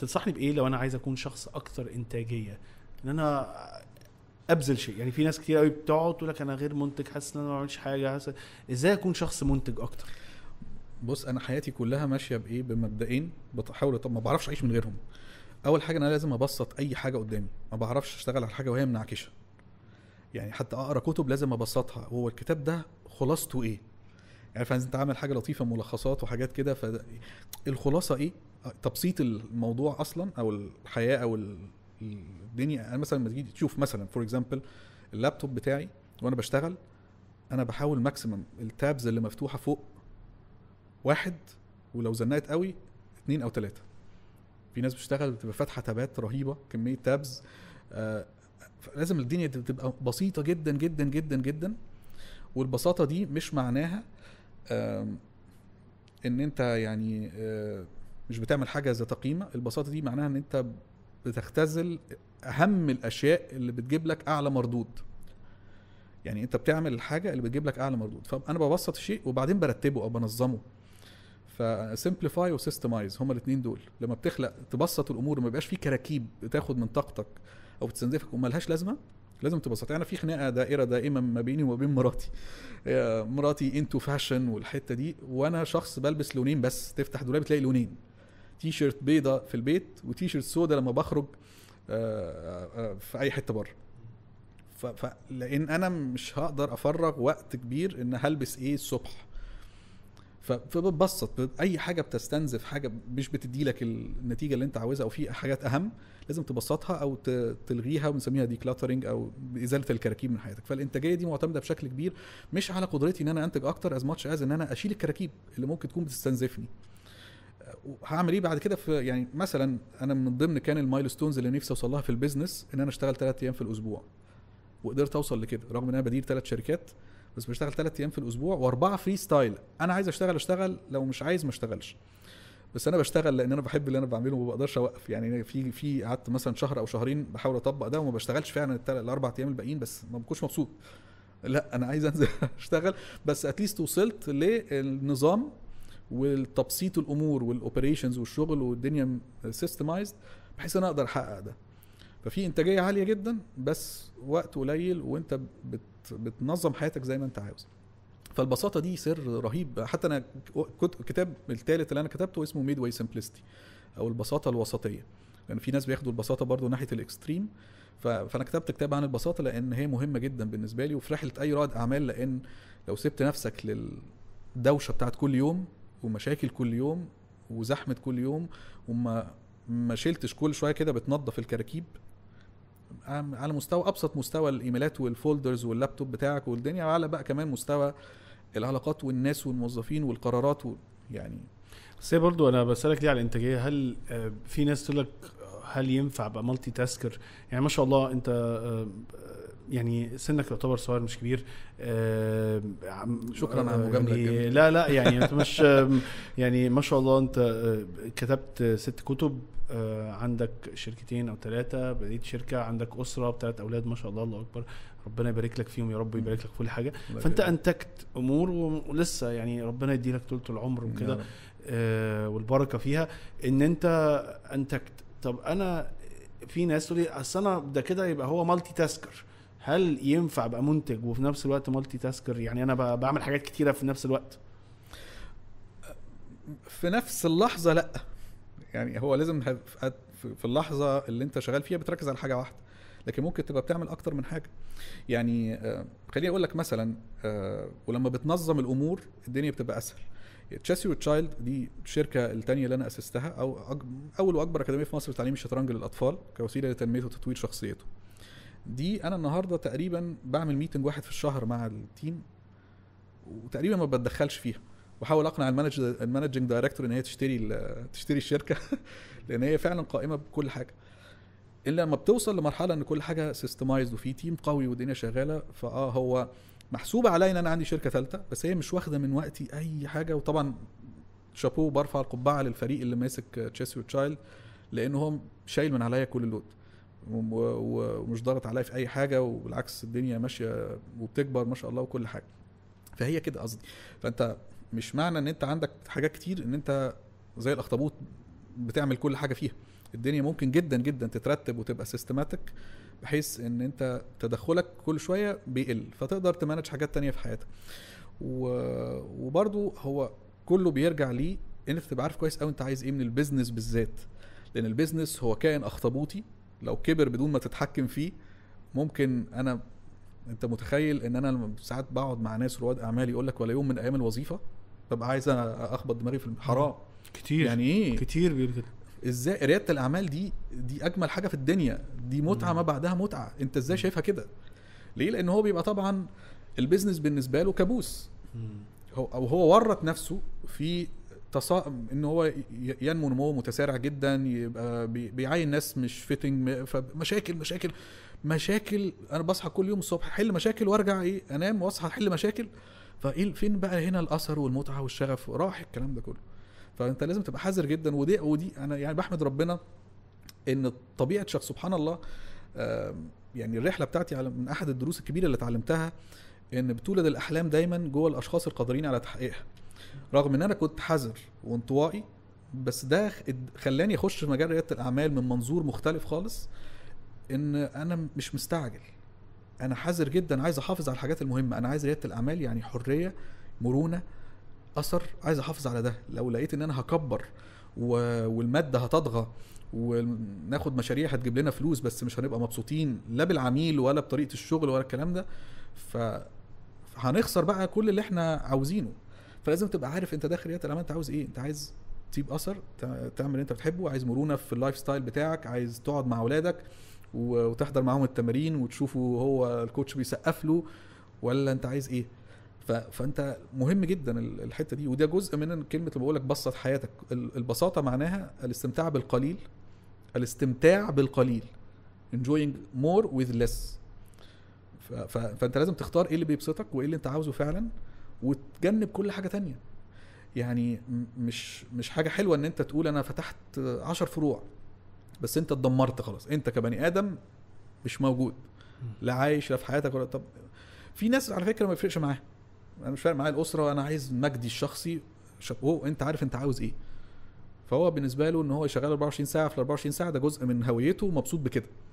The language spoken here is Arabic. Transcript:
تنصحني بايه لو انا عايز اكون شخص اكثر انتاجيه ان انا ابذل شيء يعني في ناس كتير قوي بتقعد تقول لك انا غير منتج حاسس ان انا ما بعملش حاجه حاسس ازاي اكون شخص منتج اكتر بص انا حياتي كلها ماشيه بايه بمبدئين بحاول طب ما بعرفش اعيش من غيرهم اول حاجه انا لازم ابسط اي حاجه قدامي ما بعرفش اشتغل على حاجه وهي منعكشه يعني حتى اقرا كتب لازم ابسطها هو الكتاب ده خلاصته ايه يعني فانت عامل حاجه لطيفه ملخصات وحاجات كده فالخلاصه ايه تبسيط الموضوع اصلا او الحياه او الدنيا انا مثلا لما تيجي تشوف مثلا فور اكزامبل اللابتوب بتاعي وانا بشتغل انا بحاول ماكسيمم التابز اللي مفتوحه فوق واحد ولو زنقت قوي اثنين او ثلاثه في ناس بتشتغل بتبقى فاتحه تابات رهيبه كميه تابز آه لازم الدنيا تبقى بسيطه جدا جدا جدا جدا والبساطه دي مش معناها آه ان انت يعني آه مش بتعمل حاجه ذات قيمه البساطه دي معناها ان انت بتختزل اهم الاشياء اللي بتجيب لك اعلى مردود يعني انت بتعمل الحاجه اللي بتجيب لك اعلى مردود فانا ببسط الشيء وبعدين برتبه او بنظمه فسمبليفاي وسيستمايز هما الاثنين دول لما بتخلق تبسط الامور ما بيبقاش فيه كراكيب بتاخد من طاقتك او بتستنزفك لهاش لازمه لازم تبسط يعني في خناقه دائره دائما ما بيني وما بين مراتي آه، مراتي انتو فاشن والحته دي وانا شخص بلبس لونين بس تفتح دولاب تلاقي لونين تي شيرت بيضه في البيت وتي شيرت سودا لما بخرج آه، آه، آه، في اي حته بره فلان انا مش هقدر افرغ وقت كبير ان هلبس ايه الصبح فبتبسط اي حاجه بتستنزف حاجه مش بتدي لك النتيجه اللي انت عاوزها او في حاجات اهم لازم تبسطها او تلغيها دي كلاترنج او ازاله الكراكيب من حياتك فالانتاجيه دي معتمده بشكل كبير مش على قدرتي ان انا انتج اكتر از ماتش از ان انا اشيل الكراكيب اللي ممكن تكون بتستنزفني هعمل ايه بعد كده في يعني مثلا انا من ضمن كان المايلستونز اللي نفسي اوصل لها في البيزنس ان انا اشتغل ثلاث ايام في الاسبوع وقدرت اوصل لكده رغم ان انا بدير ثلاث شركات بس بشتغل ثلاث ايام في الاسبوع واربعه فري ستايل انا عايز اشتغل اشتغل لو مش عايز ما اشتغلش بس انا بشتغل لان انا بحب اللي انا بعمله وما بقدرش اوقف يعني في في قعدت مثلا شهر او شهرين بحاول اطبق ده وما بشتغلش فعلا الاربع ايام الباقيين بس ما بكونش مبسوط لا انا عايز انزل اشتغل بس اتليست وصلت للنظام والتبسيط الامور والاوبريشنز والشغل والدنيا سيستمايزد بحيث انا اقدر احقق ده ففي انتاجيه عاليه جدا بس وقت قليل وانت بت بتنظم حياتك زي ما انت عاوز فالبساطه دي سر رهيب حتى انا الكتاب الثالث اللي انا كتبته اسمه ميد واي سمبلستي او البساطه الوسطيه لان يعني في ناس بياخدوا البساطه برضو ناحيه الاكستريم فانا كتبت كتاب عن البساطه لان هي مهمه جدا بالنسبه لي وفي رحله اي رائد اعمال لان لو سبت نفسك للدوشه بتاعت كل يوم ومشاكل كل يوم وزحمه كل يوم وما ما شلتش كل شويه كده بتنظف الكراكيب على مستوى ابسط مستوى الايميلات والفولدرز واللابتوب بتاعك والدنيا على بقى كمان مستوى العلاقات والناس والموظفين والقرارات و... يعني بس برضو انا بسالك ليه على الانتاجيه هل آه، في ناس تقول لك آه، هل ينفع ابقى مالتي تاسكر يعني ما شاء الله انت آه، يعني سنك يعتبر صغير مش كبير آه، شكرا على آه، المجامله يعني لا لا يعني انت مش يعني ما شاء الله انت آه، كتبت ست كتب عندك شركتين او ثلاثه بديت شركه عندك اسره بثلاث اولاد ما شاء الله الله اكبر ربنا يبارك لك فيهم يا رب ويبارك لك في كل حاجه فانت انتجت امور ولسه يعني ربنا يدي لك طول العمر وكده والبركه فيها ان انت انتجت طب انا في ناس تقول لي اصل انا ده كده يبقى هو مالتي تاسكر هل ينفع ابقى منتج وفي نفس الوقت مالتي تاسكر يعني انا بعمل حاجات كتيره في نفس الوقت في نفس اللحظه لا يعني هو لازم في اللحظه اللي انت شغال فيها بتركز على حاجه واحده لكن ممكن تبقى بتعمل اكتر من حاجه يعني آه، خليني اقول لك مثلا آه، ولما بتنظم الامور الدنيا بتبقى اسهل تشيسي وتشايلد دي الشركه الثانيه اللي انا اسستها او اول واكبر اكاديميه في مصر لتعليم الشطرنج للاطفال كوسيله لتنميه وتطوير شخصيته دي انا النهارده تقريبا بعمل ميتنج واحد في الشهر مع التيم وتقريبا ما بتدخلش فيها واحاول اقنع المانج المانجنج دايركتور ان هي تشتري تشتري الشركه لان هي فعلا قائمه بكل حاجه الا لما بتوصل لمرحله ان كل حاجه سيستمايزد وفي تيم قوي والدنيا شغاله فاه هو محسوب عليا ان انا عندي شركه ثالثه بس هي مش واخده من وقتي اي حاجه وطبعا شابوه برفع القبعه للفريق اللي ماسك تشيس وتشايلد لان هو شايل من عليا كل اللود ومش ضاغط عليا في اي حاجه وبالعكس الدنيا ماشيه وبتكبر ما شاء الله وكل حاجه فهي كده قصدي فانت مش معنى ان انت عندك حاجات كتير ان انت زي الاخطبوط بتعمل كل حاجه فيها الدنيا ممكن جدا جدا تترتب وتبقى سيستماتيك بحيث ان انت تدخلك كل شويه بيقل فتقدر تمانج حاجات تانية في حياتك وبرضو هو كله بيرجع لي ان انت تبقى عارف كويس قوي انت عايز ايه من البيزنس بالذات لان البيزنس هو كائن اخطبوطي لو كبر بدون ما تتحكم فيه ممكن انا انت متخيل ان انا ساعات بقعد مع ناس رواد اعمال يقول لك ولا يوم من ايام الوظيفه ببقى عايز اخبط دماغي في الحرام كتير يعني ايه كتير بيقول كده ازاي رياده الاعمال دي دي اجمل حاجه في الدنيا دي متعه ما بعدها متعه انت ازاي شايفها كده ليه لان هو بيبقى طبعا البيزنس بالنسبه له كابوس هو او هو ورط نفسه في تصا... ان هو ينمو نمو متسارع جدا يبقى بيعين ناس مش فيتنج فمشاكل مشاكل مشاكل انا بصحى كل يوم الصبح احل مشاكل وارجع ايه انام واصحى احل مشاكل فايه فين بقى هنا الاثر والمتعه والشغف راح الكلام ده كله فانت لازم تبقى حذر جدا ودي ودي انا يعني بحمد ربنا ان طبيعه شخص سبحان الله يعني الرحله بتاعتي على من احد الدروس الكبيره اللي اتعلمتها ان بتولد الاحلام دايما جوه الاشخاص القادرين على تحقيقها رغم ان انا كنت حذر وانطوائي بس ده خلاني اخش في مجال رياده الاعمال من منظور مختلف خالص ان انا مش مستعجل انا حذر جدا عايز احافظ على الحاجات المهمه انا عايز رياده الاعمال يعني حريه مرونه اثر عايز احافظ على ده لو لقيت ان انا هكبر و... والماده هتطغى وناخد مشاريع هتجيب لنا فلوس بس مش هنبقى مبسوطين لا بالعميل ولا بطريقه الشغل ولا الكلام ده ف هنخسر بقى كل اللي احنا عاوزينه فلازم تبقى عارف انت داخل ايه انت عاوز ايه انت عايز تسيب اثر تعمل اللي انت بتحبه عايز مرونه في اللايف ستايل بتاعك عايز تقعد مع اولادك وتحضر معاهم التمارين وتشوفوا هو الكوتش بيسقف له ولا انت عايز ايه فانت مهم جدا الحته دي وده جزء من كلمه اللي بقول لك بسط حياتك البساطه معناها الاستمتاع بالقليل الاستمتاع بالقليل enjoying more with less فانت لازم تختار ايه اللي بيبسطك وايه اللي انت عاوزه فعلا وتجنب كل حاجه تانية يعني مش مش حاجه حلوه ان انت تقول انا فتحت عشر فروع بس انت اتدمرت خلاص انت كبني ادم مش موجود لا عايش لا في حياتك ولا طب في ناس على فكره ما بيفرقش معاها انا مش فارق معايا الاسره وانا عايز مجدي الشخصي هو انت عارف انت عاوز ايه فهو بالنسبه له ان هو شغال 24 ساعه في 24 ساعه ده جزء من هويته ومبسوط بكده